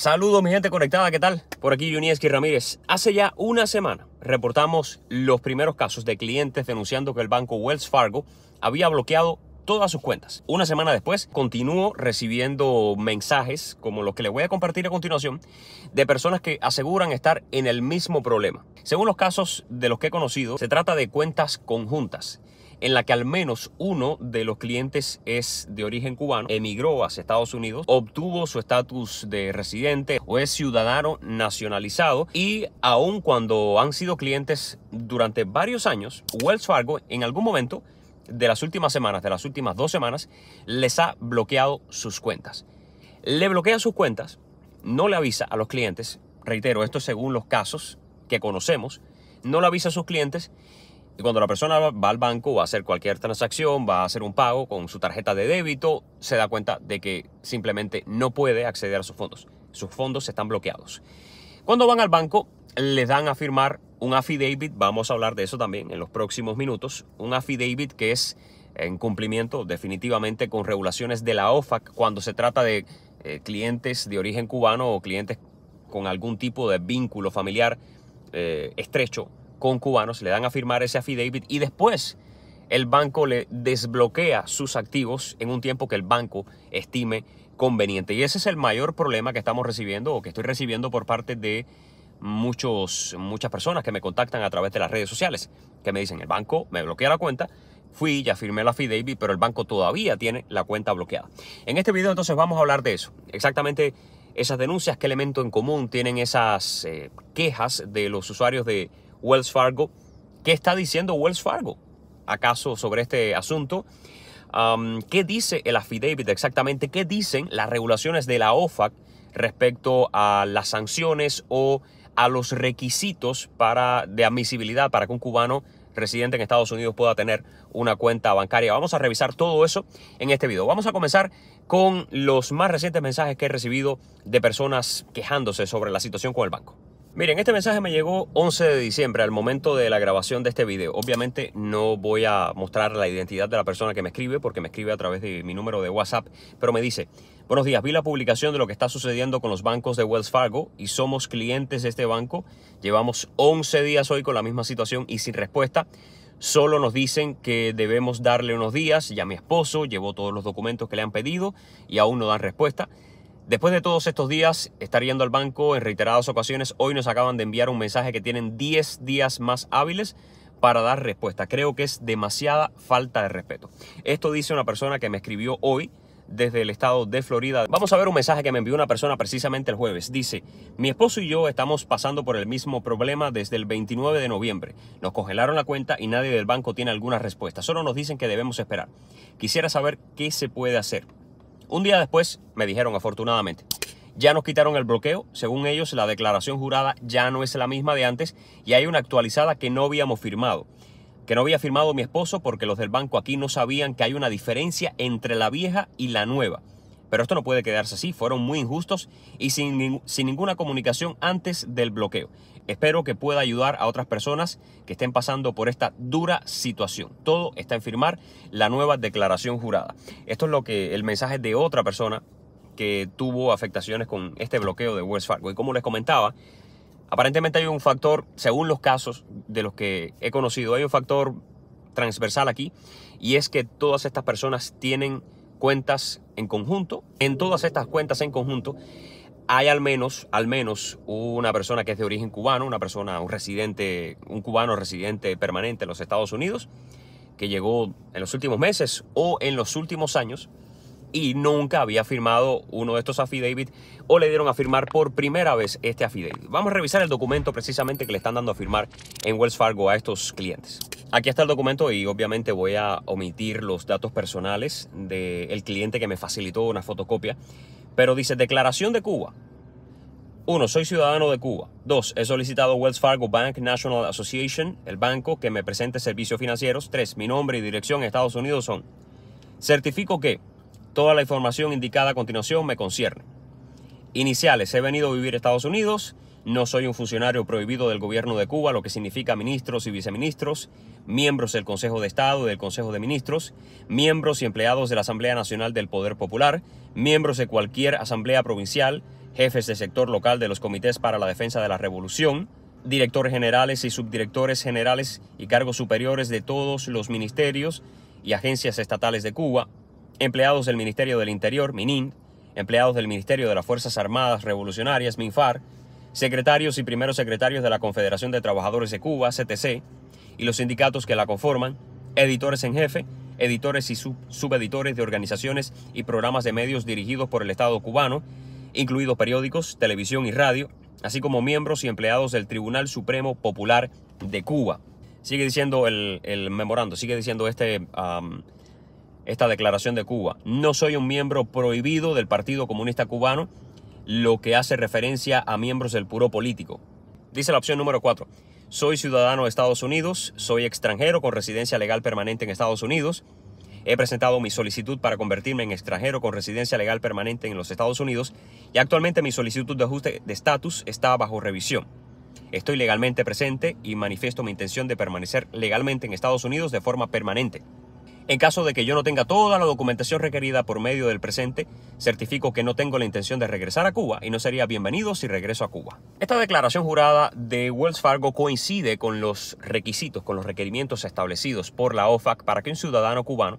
Saludos mi gente conectada, ¿qué tal? Por aquí Junieski Ramírez. Hace ya una semana reportamos los primeros casos de clientes denunciando que el banco Wells Fargo había bloqueado todas sus cuentas. Una semana después continúo recibiendo mensajes como los que les voy a compartir a continuación de personas que aseguran estar en el mismo problema. Según los casos de los que he conocido, se trata de cuentas conjuntas en la que al menos uno de los clientes es de origen cubano, emigró hacia Estados Unidos, obtuvo su estatus de residente o es ciudadano nacionalizado y aun cuando han sido clientes durante varios años, Wells Fargo en algún momento de las últimas semanas, de las últimas dos semanas, les ha bloqueado sus cuentas. Le bloquea sus cuentas, no le avisa a los clientes, reitero, esto según los casos que conocemos, no le avisa a sus clientes y cuando la persona va al banco, va a hacer cualquier transacción, va a hacer un pago con su tarjeta de débito, se da cuenta de que simplemente no puede acceder a sus fondos. Sus fondos están bloqueados. Cuando van al banco, les dan a firmar un affidavit, vamos a hablar de eso también en los próximos minutos, un affidavit que es en cumplimiento definitivamente con regulaciones de la OFAC cuando se trata de eh, clientes de origen cubano o clientes con algún tipo de vínculo familiar eh, estrecho con cubanos, le dan a firmar ese affidavit y después el banco le desbloquea sus activos en un tiempo que el banco estime conveniente. Y ese es el mayor problema que estamos recibiendo o que estoy recibiendo por parte de muchos, muchas personas que me contactan a través de las redes sociales, que me dicen, el banco me bloquea la cuenta, fui, ya firmé el affidavit, pero el banco todavía tiene la cuenta bloqueada. En este video entonces vamos a hablar de eso, exactamente esas denuncias, qué elemento en común tienen esas eh, quejas de los usuarios de Wells Fargo. ¿Qué está diciendo Wells Fargo acaso sobre este asunto? Um, ¿Qué dice el affidavit exactamente? ¿Qué dicen las regulaciones de la OFAC respecto a las sanciones o a los requisitos para, de admisibilidad para que un cubano residente en Estados Unidos pueda tener una cuenta bancaria. Vamos a revisar todo eso en este video. Vamos a comenzar con los más recientes mensajes que he recibido de personas quejándose sobre la situación con el banco. Miren, este mensaje me llegó 11 de diciembre, al momento de la grabación de este video. Obviamente no voy a mostrar la identidad de la persona que me escribe, porque me escribe a través de mi número de WhatsApp, pero me dice, buenos días, vi la publicación de lo que está sucediendo con los bancos de Wells Fargo y somos clientes de este banco. Llevamos 11 días hoy con la misma situación y sin respuesta. Solo nos dicen que debemos darle unos días. Ya mi esposo llevó todos los documentos que le han pedido y aún no dan respuesta. Después de todos estos días, estar yendo al banco en reiteradas ocasiones, hoy nos acaban de enviar un mensaje que tienen 10 días más hábiles para dar respuesta. Creo que es demasiada falta de respeto. Esto dice una persona que me escribió hoy desde el estado de Florida. Vamos a ver un mensaje que me envió una persona precisamente el jueves. Dice, mi esposo y yo estamos pasando por el mismo problema desde el 29 de noviembre. Nos congelaron la cuenta y nadie del banco tiene alguna respuesta. Solo nos dicen que debemos esperar. Quisiera saber qué se puede hacer. Un día después me dijeron afortunadamente, ya nos quitaron el bloqueo, según ellos la declaración jurada ya no es la misma de antes y hay una actualizada que no habíamos firmado, que no había firmado mi esposo porque los del banco aquí no sabían que hay una diferencia entre la vieja y la nueva. Pero esto no puede quedarse así, fueron muy injustos y sin, sin ninguna comunicación antes del bloqueo. Espero que pueda ayudar a otras personas que estén pasando por esta dura situación. Todo está en firmar la nueva declaración jurada. Esto es lo que el mensaje de otra persona que tuvo afectaciones con este bloqueo de Wells Fargo. Y como les comentaba, aparentemente hay un factor, según los casos de los que he conocido, hay un factor transversal aquí y es que todas estas personas tienen cuentas en conjunto, en todas estas cuentas en conjunto hay al menos, al menos una persona que es de origen cubano, una persona, un residente, un cubano residente permanente en los Estados Unidos, que llegó en los últimos meses o en los últimos años y nunca había firmado uno de estos affidavits o le dieron a firmar por primera vez este affidavit. Vamos a revisar el documento precisamente que le están dando a firmar en Wells Fargo a estos clientes. Aquí está el documento y obviamente voy a omitir los datos personales del cliente que me facilitó una fotocopia pero dice declaración de Cuba. Uno, soy ciudadano de Cuba. Dos, he solicitado Wells Fargo Bank National Association, el banco que me presente servicios financieros. Tres, mi nombre y dirección en Estados Unidos son. Certifico que toda la información indicada a continuación me concierne. Iniciales, he venido a vivir a Estados Unidos no soy un funcionario prohibido del gobierno de Cuba, lo que significa ministros y viceministros, miembros del Consejo de Estado y del Consejo de Ministros, miembros y empleados de la Asamblea Nacional del Poder Popular, miembros de cualquier asamblea provincial, jefes de sector local de los comités para la defensa de la revolución, directores generales y subdirectores generales y cargos superiores de todos los ministerios y agencias estatales de Cuba, empleados del Ministerio del Interior, MININ, empleados del Ministerio de las Fuerzas Armadas Revolucionarias, MINFAR, secretarios y primeros secretarios de la Confederación de Trabajadores de Cuba, CTC, y los sindicatos que la conforman, editores en jefe, editores y subeditores de organizaciones y programas de medios dirigidos por el Estado cubano, incluidos periódicos, televisión y radio, así como miembros y empleados del Tribunal Supremo Popular de Cuba. Sigue diciendo el, memorando, sigue diciendo este, esta declaración de Cuba. No soy un miembro prohibido del Partido Comunista Cubano, lo que hace referencia a miembros del puro político. Dice la opción número 4. Soy ciudadano de Estados Unidos, soy extranjero con residencia legal permanente en Estados Unidos. He presentado mi solicitud para convertirme en extranjero con residencia legal permanente en los Estados Unidos y actualmente mi solicitud de ajuste de estatus está bajo revisión. Estoy legalmente presente y manifiesto mi intención de permanecer legalmente en Estados Unidos de forma permanente. En caso de que yo no tenga toda la documentación requerida por medio del presente, certifico que no tengo la intención de regresar a Cuba y no sería bienvenido si regreso a Cuba. Esta declaración jurada de Wells Fargo coincide con los requisitos, con los requerimientos establecidos por la OFAC para que un ciudadano cubano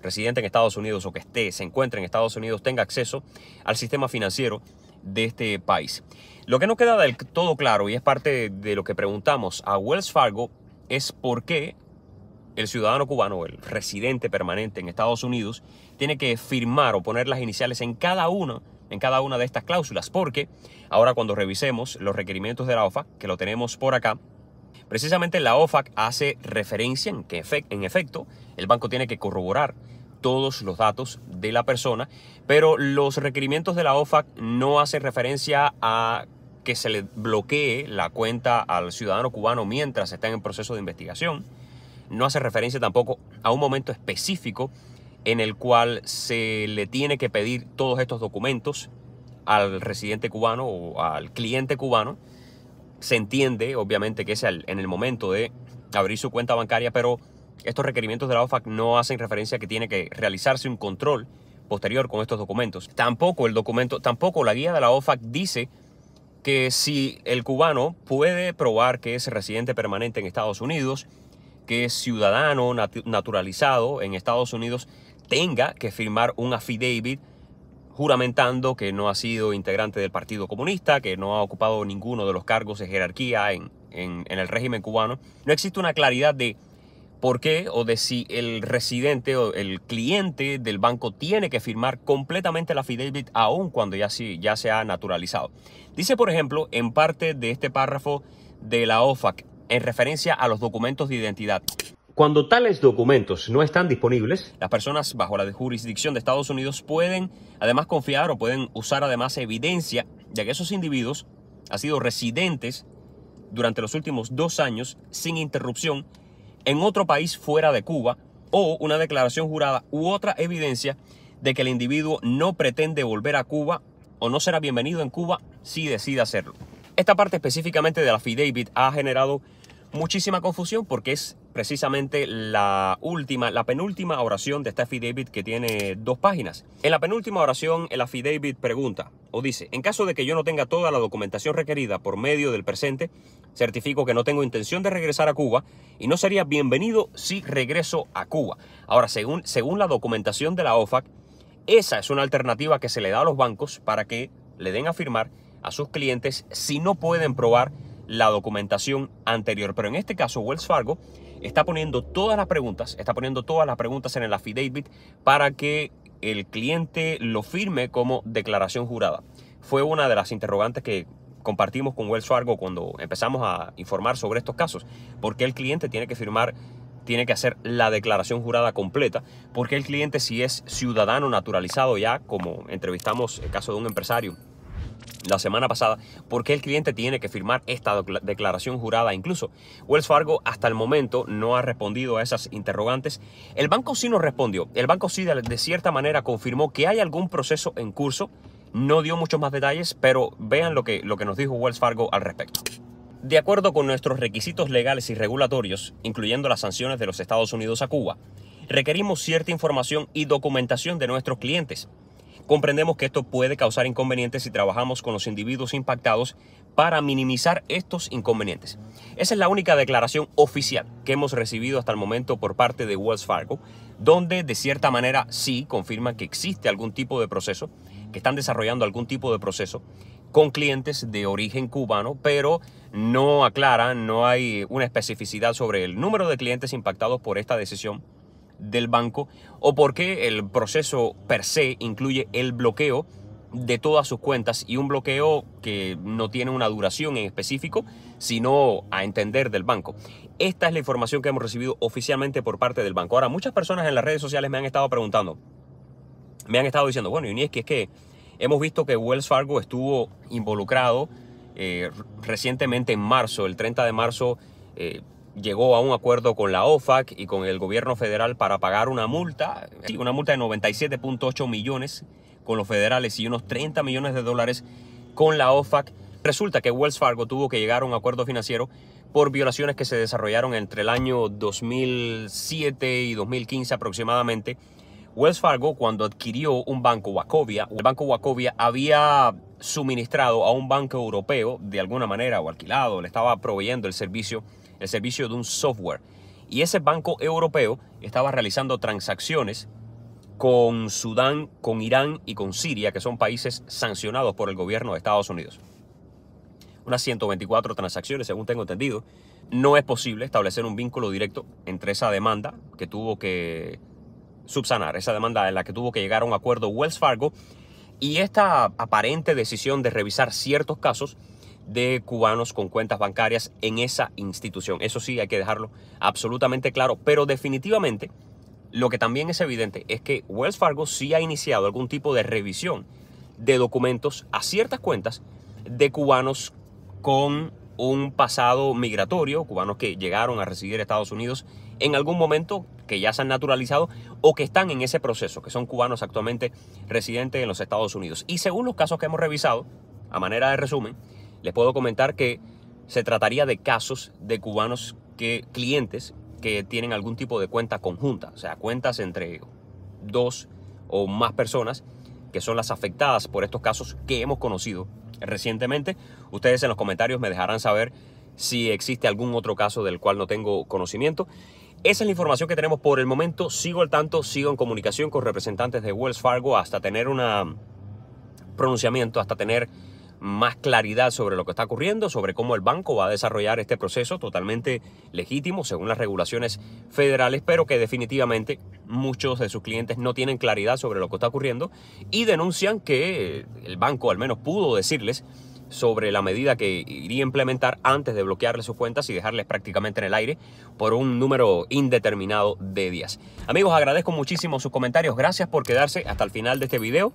residente en Estados Unidos o que esté, se encuentre en Estados Unidos, tenga acceso al sistema financiero de este país. Lo que no queda del todo claro y es parte de lo que preguntamos a Wells Fargo es por qué el ciudadano cubano, el residente permanente en Estados Unidos, tiene que firmar o poner las iniciales en cada una en cada una de estas cláusulas, porque ahora cuando revisemos los requerimientos de la OFAC, que lo tenemos por acá, precisamente la OFAC hace referencia en que en efecto el banco tiene que corroborar todos los datos de la persona, pero los requerimientos de la OFAC no hacen referencia a que se le bloquee la cuenta al ciudadano cubano mientras está en el proceso de investigación no hace referencia tampoco a un momento específico en el cual se le tiene que pedir todos estos documentos al residente cubano o al cliente cubano. Se entiende, obviamente, que es en el momento de abrir su cuenta bancaria, pero estos requerimientos de la OFAC no hacen referencia a que tiene que realizarse un control posterior con estos documentos. Tampoco el documento, tampoco la guía de la OFAC dice que si el cubano puede probar que es residente permanente en Estados Unidos, que ciudadano naturalizado en Estados Unidos tenga que firmar un affidavit juramentando que no ha sido integrante del Partido Comunista, que no ha ocupado ninguno de los cargos de jerarquía en, en, el régimen cubano. No existe una claridad de por qué o de si el residente o el cliente del banco tiene que firmar completamente el affidavit aún cuando ya, ya se ha naturalizado. Dice, por ejemplo, en parte de este párrafo de la OFAC, en referencia a los documentos de identidad. Cuando tales documentos no están disponibles, las personas bajo la jurisdicción de Estados Unidos pueden además confiar o pueden usar además evidencia de que esos individuos han sido residentes durante los últimos dos años sin interrupción en otro país fuera de Cuba o una declaración jurada u otra evidencia de que el individuo no pretende volver a Cuba o no será bienvenido en Cuba si decide hacerlo. Esta parte específicamente de la FIDEVIT ha generado muchísima confusión porque es precisamente la última, la penúltima oración de esta affidavit que tiene dos páginas. En la penúltima oración, el affidavit pregunta o dice, en caso de que yo no tenga toda la documentación requerida por medio del presente, certifico que no tengo intención de regresar a Cuba y no sería bienvenido si regreso a Cuba. Ahora, según, según la documentación de la OFAC, esa es una alternativa que se le da a los bancos para que le den a firmar a sus clientes si no pueden probar la documentación anterior. Pero en este caso, Wells Fargo está poniendo todas las preguntas, está poniendo todas las preguntas en el affidavit para que el cliente lo firme como declaración jurada. Fue una de las interrogantes que compartimos con Wells Fargo cuando empezamos a informar sobre estos casos. porque el cliente tiene que firmar tiene que hacer la declaración jurada completa, porque el cliente si es ciudadano naturalizado ya, como entrevistamos el caso de un empresario la semana pasada porque el cliente tiene que firmar esta declaración jurada. Incluso Wells Fargo hasta el momento no ha respondido a esas interrogantes. El banco sí nos respondió. El banco sí de, cierta manera confirmó que hay algún proceso en curso. No dio muchos más detalles, pero vean lo que, lo que nos dijo Wells Fargo al respecto. De acuerdo con nuestros requisitos legales y regulatorios, incluyendo las sanciones de los Estados Unidos a Cuba, requerimos cierta información y documentación de nuestros clientes Comprendemos que esto puede causar inconvenientes si trabajamos con los individuos impactados para minimizar estos inconvenientes. Esa es la única declaración oficial que hemos recibido hasta el momento por parte de Wells Fargo, donde de cierta manera sí confirman que existe algún tipo de proceso, que están desarrollando algún tipo de proceso con clientes de origen cubano, pero no aclaran, no hay una especificidad sobre el número de clientes impactados por esta decisión del banco o por qué el proceso per se incluye el bloqueo de todas sus cuentas y un bloqueo que no tiene una duración en específico, sino a entender del banco. Esta es la información que hemos recibido oficialmente por parte del banco. Ahora, muchas personas en las redes sociales me han estado preguntando, me han estado diciendo, bueno, y es que es que hemos visto que Wells Fargo estuvo involucrado eh, recientemente en marzo, el 30 de marzo, eh, llegó a un acuerdo con la OFAC y con el gobierno federal para pagar una multa, una multa de 97.8 millones con los federales y unos 30 millones de dólares con la OFAC. Resulta que Wells Fargo tuvo que llegar a un acuerdo financiero por violaciones que se desarrollaron entre el año 2007 y 2015 aproximadamente. Wells Fargo, cuando adquirió un banco Wacovia, el banco Wacovia había suministrado a un banco europeo, de alguna manera, o alquilado, le estaba proveyendo el servicio el servicio de un software. Y ese banco europeo estaba realizando transacciones con Sudán, con Irán y con Siria, que son países sancionados por el gobierno de Estados Unidos. Unas 124 transacciones, según tengo entendido. No es posible establecer un vínculo directo entre esa demanda que tuvo que subsanar, esa demanda en la que tuvo que llegar a un acuerdo Wells Fargo y esta aparente decisión de revisar ciertos casos de cubanos con cuentas bancarias en esa institución. Eso sí, hay que dejarlo absolutamente claro, pero definitivamente lo que también es evidente es que Wells Fargo sí ha iniciado algún tipo de revisión de documentos a ciertas cuentas de cubanos con un pasado migratorio, cubanos que llegaron a residir a Estados Unidos en algún momento, que ya se han naturalizado o que están en ese proceso, que son cubanos actualmente residentes en los Estados Unidos. Y según los casos que hemos revisado, a manera de resumen, les puedo comentar que se trataría de casos de cubanos que clientes que tienen algún tipo de cuenta conjunta, o sea, cuentas entre dos o más personas que son las afectadas por estos casos que hemos conocido recientemente. Ustedes en los comentarios me dejarán saber si existe algún otro caso del cual no tengo conocimiento. Esa es la información que tenemos por el momento. Sigo al tanto, sigo en comunicación con representantes de Wells Fargo hasta tener un mm, pronunciamiento, hasta tener más claridad sobre lo que está ocurriendo, sobre cómo el banco va a desarrollar este proceso totalmente legítimo según las regulaciones federales, pero que definitivamente muchos de sus clientes no tienen claridad sobre lo que está ocurriendo y denuncian que el banco al menos pudo decirles sobre la medida que iría a implementar antes de bloquearles sus cuentas y dejarles prácticamente en el aire por un número indeterminado de días. Amigos, agradezco muchísimo sus comentarios, gracias por quedarse hasta el final de este video.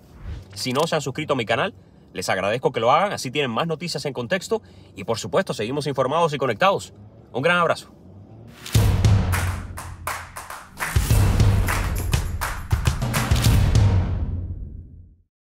Si no se han suscrito a mi canal, les agradezco que lo hagan, así tienen más noticias en contexto y por supuesto seguimos informados y conectados. Un gran abrazo.